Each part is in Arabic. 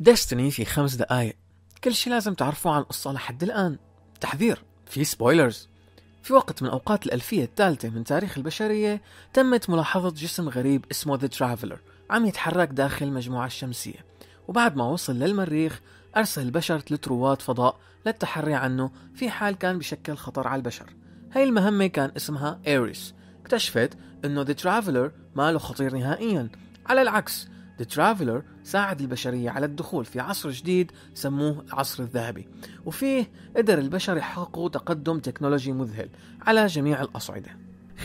ديستني في خمس دقايق كل شي لازم تعرفوه عن القصة لحد الآن تحذير في سبويلرز في وقت من أوقات الألفية الثالثة من تاريخ البشرية تمت ملاحظة جسم غريب اسمه ذا Traveler عم يتحرك داخل المجموعة الشمسية وبعد ما وصل للمريخ أرسل البشر ثلاث رواد فضاء للتحري عنه في حال كان بشكل خطر على البشر هاي المهمة كان اسمها إيريس اكتشفت انه ذا Traveler ما له خطير نهائيا على العكس ذا ترافلر ساعد البشرية على الدخول في عصر جديد سموه العصر الذهبي وفيه قدر البشر يحققوا تقدم تكنولوجي مذهل على جميع الأصعدة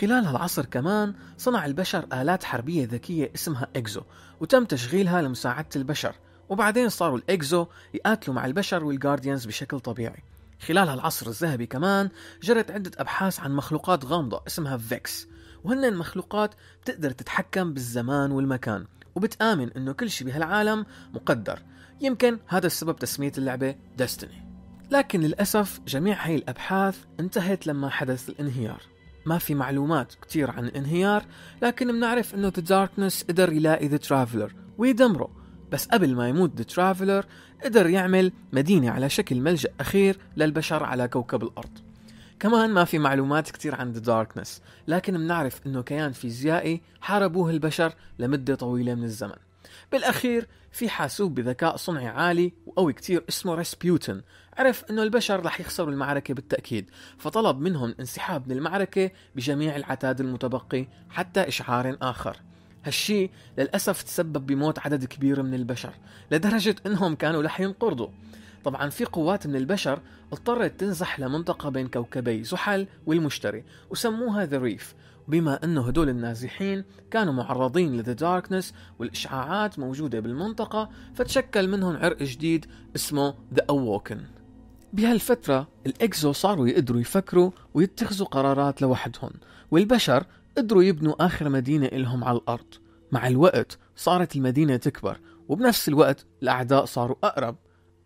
خلال هالعصر كمان صنع البشر آلات حربية ذكية اسمها إكزو وتم تشغيلها لمساعدة البشر وبعدين صاروا الإكزو يقاتلوا مع البشر والجارديانز بشكل طبيعي خلال هالعصر الذهبي كمان جرت عدة أبحاث عن مخلوقات غامضة اسمها فيكس وهن مخلوقات بتقدر تتحكم بالزمان والمكان وبتآمن إنه كل شيء بهالعالم مقدر يمكن هذا السبب تسمية اللعبة ديستني لكن للأسف جميع هاي الأبحاث انتهت لما حدث الانهيار ما في معلومات كتير عن الانهيار لكن بنعرف انه ذا داركنس قدر يلاقي ذا Traveler ويدمره بس قبل ما يموت ذا Traveler قدر يعمل مدينة على شكل ملجأ أخير للبشر على كوكب الأرض كمان ما في معلومات كتير عن ذا Darkness لكن بنعرف انه كيان فيزيائي حاربوه البشر لمدة طويلة من الزمن بالأخير في حاسوب بذكاء صنعي عالي وقوي كتير اسمه ريسبيوتن عرف انه البشر رح يخسروا المعركة بالتأكيد فطلب منهم الانسحاب من المعركة بجميع العتاد المتبقي حتى إشعار آخر هالشي للأسف تسبب بموت عدد كبير من البشر لدرجة انهم كانوا رح ينقرضوا طبعا في قوات من البشر اضطرت تنزح لمنطقة بين كوكبي زحل والمشتري وسموها ذا ريف بما انه هدول النازحين كانوا معرضين لذا داركنس والإشعاعات موجودة بالمنطقة فتشكل منهم عرق جديد اسمه ذا أووكن بهالفترة الإكزو صاروا يقدروا يفكروا ويتخذوا قرارات لوحدهم والبشر قدروا يبنوا آخر مدينة إلهم على الأرض مع الوقت صارت المدينة تكبر وبنفس الوقت الأعداء صاروا أقرب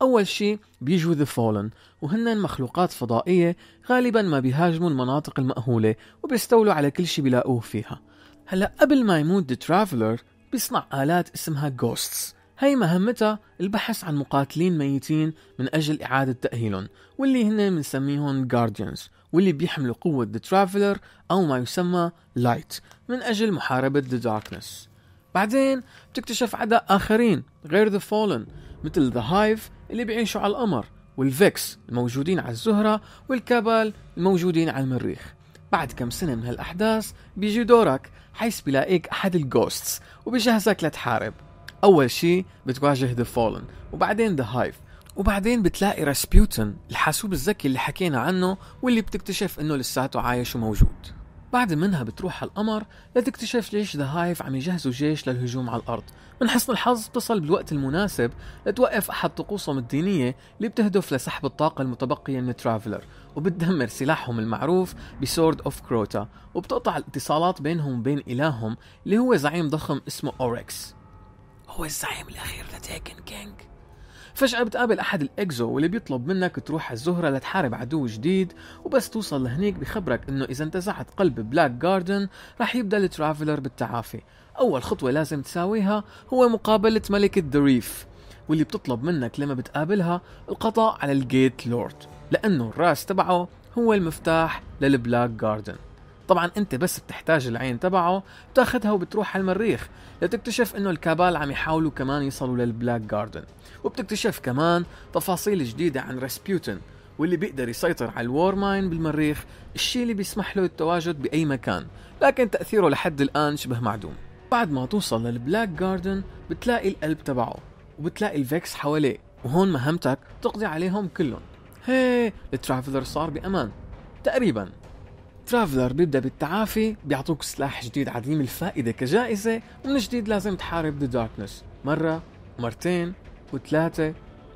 أول شي بيجوا ذا فولن وهن مخلوقات فضائية غالبا ما بيهاجموا المناطق المأهولة وبيستولوا على كل شي بيلاقوه فيها هلا قبل ما يموت ذا ترافلر بيصنع آلات اسمها جوستس هي مهمتها البحث عن مقاتلين ميتين من أجل إعادة تأهيلهم واللي هن بنسميهم جارديانز واللي بيحملوا قوة ذا ترافلر أو ما يسمى لايت من أجل محاربة ذا داركنس بعدين بتكتشف عدا آخرين غير ذا فولن مثل ذا هايف اللي بيعيشوا على القمر والفيكس الموجودين على الزهرة والكابال الموجودين على المريخ بعد كم سنة من هالأحداث بيجي دورك حيث بيلاقيك أحد الجوستس وبيجهزك لتحارب أول شي بتواجه ذا فولن وبعدين ذا هايف وبعدين بتلاقي راسبيوتن الحاسوب الذكي اللي حكينا عنه واللي بتكتشف انه لساته عايش وموجود بعد منها بتروح على القمر لتكتشف ليش ذا هايف عم يجهزوا جيش للهجوم على الأرض من حسن الحظ بتصل بالوقت المناسب لتوقف أحد طقوسهم الدينية اللي بتهدف لسحب الطاقة المتبقية من ترافلر وبتدمر سلاحهم المعروف بسورد أوف كروتا وبتقطع الاتصالات بينهم وبين إلههم اللي هو زعيم ضخم اسمه أوركس هو الزعيم الأخير لتيكن كينج فجأة بتقابل أحد الإكزو واللي بيطلب منك تروح الزهرة لتحارب عدو جديد وبس توصل لهنيك بخبرك إنه إذا انتزعت قلب بلاك جاردن رح يبدأ الترافلر بالتعافي أول خطوة لازم تساويها هو مقابلة ملكة دريف واللي بتطلب منك لما بتقابلها القضاء على الجيت لورد لأنه الراس تبعه هو المفتاح للبلاك جاردن طبعا انت بس بتحتاج العين تبعه بتاخذها وبتروح على المريخ لتكتشف انه الكابال عم يحاولوا كمان يصلوا للبلاك جاردن وبتكتشف كمان تفاصيل جديدة عن راسبيوتن واللي بيقدر يسيطر على الوار ماين بالمريخ الشيء اللي بيسمح له التواجد بأي مكان لكن تأثيره لحد الآن شبه معدوم بعد ما توصل للبلاك جاردن بتلاقي القلب تبعه وبتلاقي الفيكس حواليه وهون مهمتك تقضي عليهم كلهم هي الترافلر صار بأمان تقريبا ترافلر بيبدا بالتعافي بيعطوك سلاح جديد عديم الفائده كجائزه ومن جديد لازم تحارب ذا داركنس مره ومرتين وثلاثه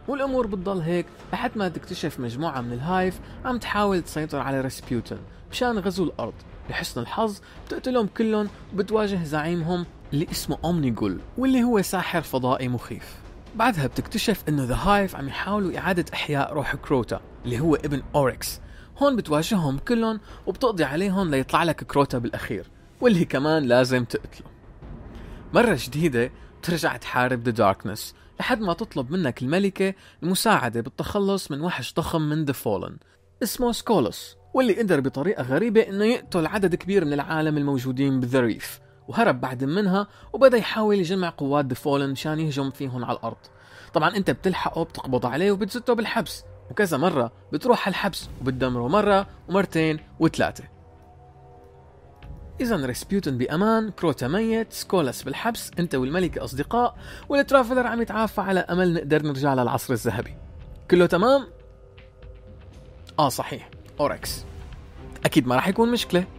والامور بتضل هيك لحد ما تكتشف مجموعه من الهايف عم تحاول تسيطر على راسبيوتن مشان غزو الارض لحسن الحظ بتقتلهم كلهم وبتواجه زعيمهم اللي اسمه اومنيجول واللي هو ساحر فضائي مخيف بعدها بتكتشف انه ذا هايف عم يحاولوا اعاده احياء روح كروتا اللي هو ابن اوركس هون بتواجههم كلهم وبتقضي عليهم ليطلع لك كروتا بالاخير واللي كمان لازم تقتله مرة جديدة بترجع تحارب ذا داركنس لحد ما تطلب منك الملكة المساعدة بالتخلص من وحش ضخم من ذا فولن اسمه سكولوس واللي قدر بطريقة غريبة انه يقتل عدد كبير من العالم الموجودين بالذريف وهرب بعد منها وبدا يحاول يجمع قوات ذا فولن مشان يهجم فيهم على الارض طبعا انت بتلحقه بتقبض عليه وبتزته بالحبس وكذا مرة بتروح على الحبس وبتدمره مرة ومرتين وثلاثة إذا ريسبيوتن بأمان، كروتا ميت، سكولاس بالحبس، أنت والملكة أصدقاء، والترافلر عم يتعافى على أمل نقدر نرجع للعصر الذهبي. كله تمام؟ آه صحيح، أوركس. أكيد ما راح يكون مشكلة.